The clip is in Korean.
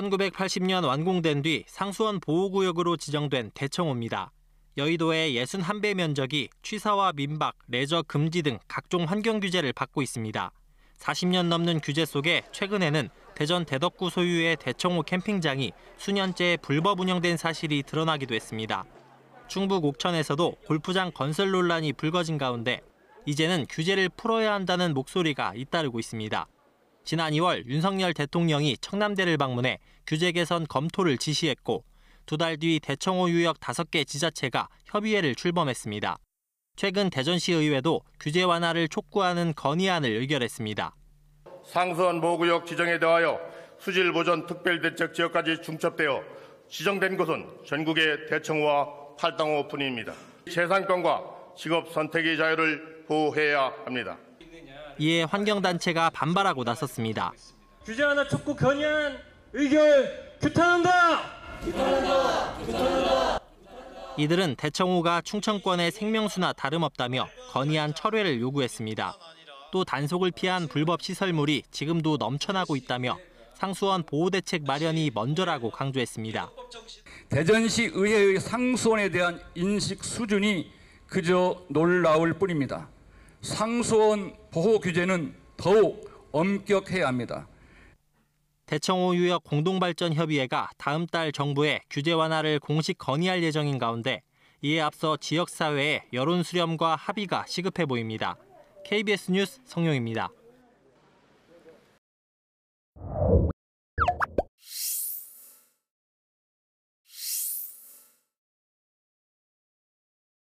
1980년 완공된 뒤 상수원 보호구역으로 지정된 대청호입니다. 여의도의 61배 면적이 취사와 민박, 레저 금지 등 각종 환경 규제를 받고 있습니다. 40년 넘는 규제 속에 최근에는 대전 대덕구 소유의 대청호 캠핑장이 수년째 불법 운영된 사실이 드러나기도 했습니다. 충북 옥천에서도 골프장 건설 논란이 불거진 가운데 이제는 규제를 풀어야 한다는 목소리가 잇따르고 있습니다. 지난 2월 윤석열 대통령이 청남대를 방문해 규제 개선 검토를 지시했고 두 달 뒤 대청호 유역 5개 지자체가 협의회를 출범했습니다. 최근 대전시 의회도 규제 완화를 촉구하는 건의안을 의결했습니다. 상수원 보호구역 지정에 대하여 수질 보전 특별대책 지역까지 중첩되어 지정된 곳은 전국의 대청호와 팔당호뿐입니다. 재산권과 직업 선택의 자유를 보호해야 합니다. 이에 환경단체가 반발하고 나섰습니다. 규제 하나 촉구 건의안 의결 규탄한다! 규탄한다! 규탄한다! 이들은 대청호가 충청권의 생명수나 다름없다며 건의안 철회를 요구했습니다. 또 단속을 피한 불법 시설물이 지금도 넘쳐나고 있다며 상수원 보호대책 마련이 먼저라고 강조했습니다. 대전시 의회의 상수원에 대한 인식 수준이 그저 놀라울 뿐입니다. 상수원 보호 규제는 더욱 엄격해야 합니다. 대청호 유역 공동발전협의회가 다음 달 정부에 규제 완화를 공식 건의할 예정인 가운데 이에 앞서 지역사회의 여론 수렴과 합의가 시급해 보입니다. KBS 뉴스 성용입니다.